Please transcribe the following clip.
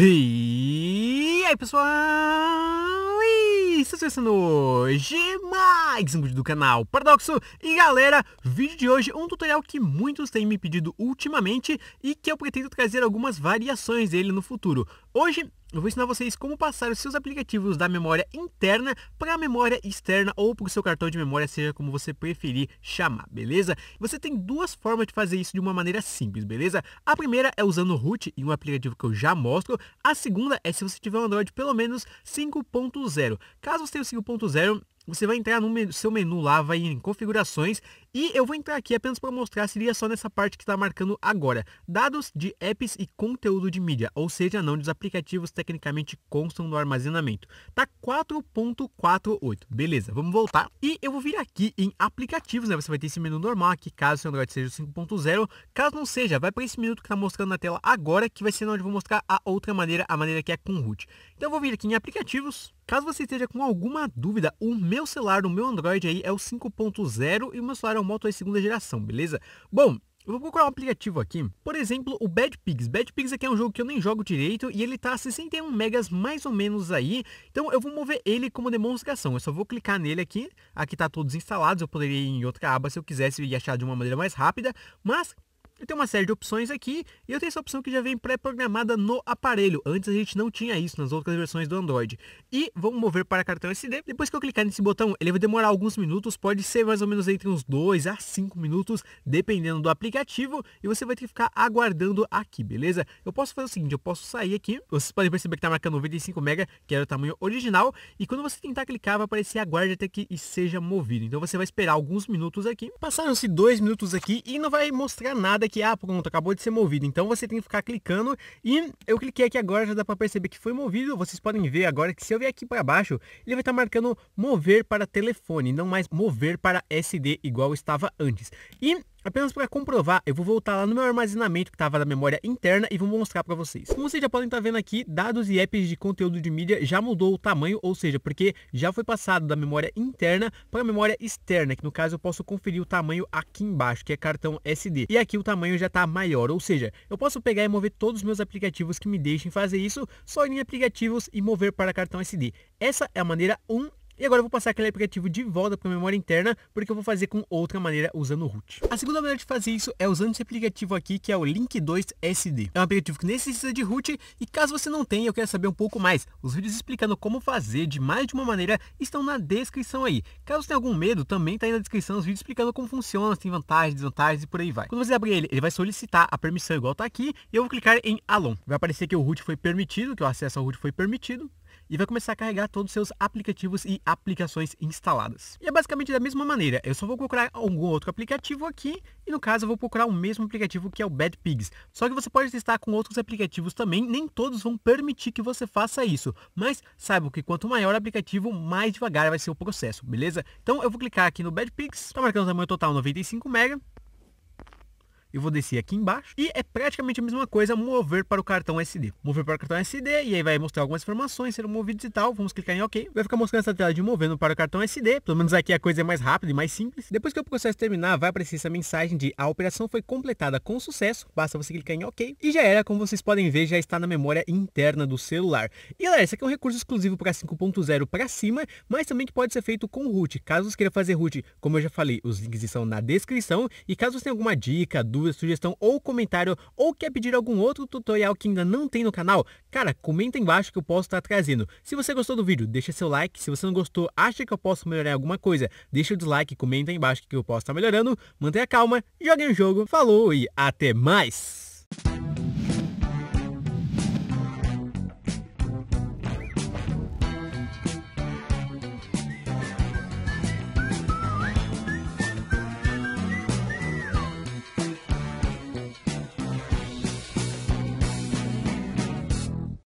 E aí pessoal, e está começando hoje mais um vídeo do canal Paradoxo E galera, vídeo de hoje um tutorial que muitos têm me pedido ultimamente E que eu pretendo trazer algumas variações dele no futuro Hoje eu vou ensinar vocês como passar os seus aplicativos da memória interna para a memória externa ou para o seu cartão de memória, seja como você preferir chamar, beleza? Você tem duas formas de fazer isso de uma maneira simples, beleza? A primeira é usando o root em um aplicativo que eu já mostro. A segunda é se você tiver um Android pelo menos 5.0. Caso você tenha o 5.0, você vai entrar no seu menu lá, vai em configurações e eu vou entrar aqui apenas para mostrar, seria só nessa parte que está marcando agora. Dados de apps e conteúdo de mídia, ou seja, não dos aplicativos tecnicamente constam no armazenamento. Tá 4.48, beleza, vamos voltar. E eu vou vir aqui em aplicativos, né? Você vai ter esse menu normal aqui, caso seu Android seja 5.0. Caso não seja, vai para esse minuto que está mostrando na tela agora, que vai ser onde eu vou mostrar a outra maneira, a maneira que é com root. Então eu vou vir aqui em aplicativos, Caso você esteja com alguma dúvida, o meu celular, o meu Android aí é o 5.0 e o meu celular moto é segunda geração, beleza? Bom, eu vou procurar um aplicativo aqui, por exemplo, o Bad Pigs. Bad Pigs aqui é um jogo que eu nem jogo direito e ele tá a 61 megas mais ou menos aí, então eu vou mover ele como demonstração. Eu só vou clicar nele aqui, aqui tá todos instalados, eu poderia ir em outra aba se eu quisesse e achar de uma maneira mais rápida, mas eu tenho uma série de opções aqui e eu tenho essa opção que já vem pré-programada no aparelho. Antes a gente não tinha isso nas outras versões do Android. E vamos mover para cartão SD. Depois que eu clicar nesse botão, ele vai demorar alguns minutos, pode ser mais ou menos entre uns 2 a 5 minutos, dependendo do aplicativo, e você vai ter que ficar aguardando aqui, beleza? Eu posso fazer o seguinte, eu posso sair aqui, vocês podem perceber que está marcando 95 MB, que era o tamanho original, e quando você tentar clicar vai aparecer aguarde até que seja movido. Então você vai esperar alguns minutos aqui. Passaram-se dois minutos aqui e não vai mostrar nada aqui, ah, pronto, acabou de ser movido. Então você tem que ficar clicando e eu cliquei aqui agora, já dá para perceber que foi movido. Vocês podem ver agora que se eu vier aqui para baixo, ele vai estar tá marcando mover para telefone, não mais mover para SD igual estava antes. E Apenas para comprovar, eu vou voltar lá no meu armazenamento que estava na memória interna e vou mostrar para vocês. Como vocês já podem estar tá vendo aqui, dados e apps de conteúdo de mídia já mudou o tamanho, ou seja, porque já foi passado da memória interna para a memória externa, que no caso eu posso conferir o tamanho aqui embaixo, que é cartão SD. E aqui o tamanho já está maior, ou seja, eu posso pegar e mover todos os meus aplicativos que me deixem fazer isso, só ir em aplicativos e mover para cartão SD. Essa é a maneira 1 e agora eu vou passar aquele aplicativo de volta para a memória interna, porque eu vou fazer com outra maneira usando o root. A segunda maneira de fazer isso é usando esse aplicativo aqui, que é o Link2SD. É um aplicativo que necessita de root, e caso você não tenha, eu quero saber um pouco mais. Os vídeos explicando como fazer de mais de uma maneira estão na descrição aí. Caso tenha algum medo, também está aí na descrição os vídeos explicando como funciona, se tem vantagens, desvantagens e por aí vai. Quando você abrir ele, ele vai solicitar a permissão igual está aqui, e eu vou clicar em Alon. Vai aparecer que o root foi permitido, que o acesso ao root foi permitido e vai começar a carregar todos os seus aplicativos e aplicações instaladas. E é basicamente da mesma maneira, eu só vou procurar algum outro aplicativo aqui e no caso eu vou procurar o mesmo aplicativo que é o Bad Pigs. Só que você pode testar com outros aplicativos também, nem todos vão permitir que você faça isso, mas saiba que quanto maior o aplicativo, mais devagar vai ser o processo, beleza? Então eu vou clicar aqui no Bad Pigs, está marcando o tamanho total 95 MB, eu vou descer aqui embaixo e é praticamente a mesma coisa mover para o cartão SD. Mover para o cartão SD e aí vai mostrar algumas informações, serão movidos e tal, vamos clicar em OK. Vai ficar mostrando essa tela de movendo para o cartão SD, pelo menos aqui a coisa é mais rápida e mais simples. Depois que o processo terminar, vai aparecer essa mensagem de a operação foi completada com sucesso, basta você clicar em OK e já era, como vocês podem ver, já está na memória interna do celular. E galera, esse aqui é um recurso exclusivo para 5.0 para cima, mas também que pode ser feito com root. Caso você queira fazer root, como eu já falei, os links estão na descrição e caso você tenha alguma dica, dúvida, dúvida, sugestão ou comentário, ou quer pedir algum outro tutorial que ainda não tem no canal, cara, comenta embaixo que eu posso estar trazendo. Se você gostou do vídeo, deixa seu like. Se você não gostou, acha que eu posso melhorar alguma coisa, deixa o dislike, comenta embaixo que eu posso estar melhorando. Mantenha calma, joguem o jogo, falou e até mais!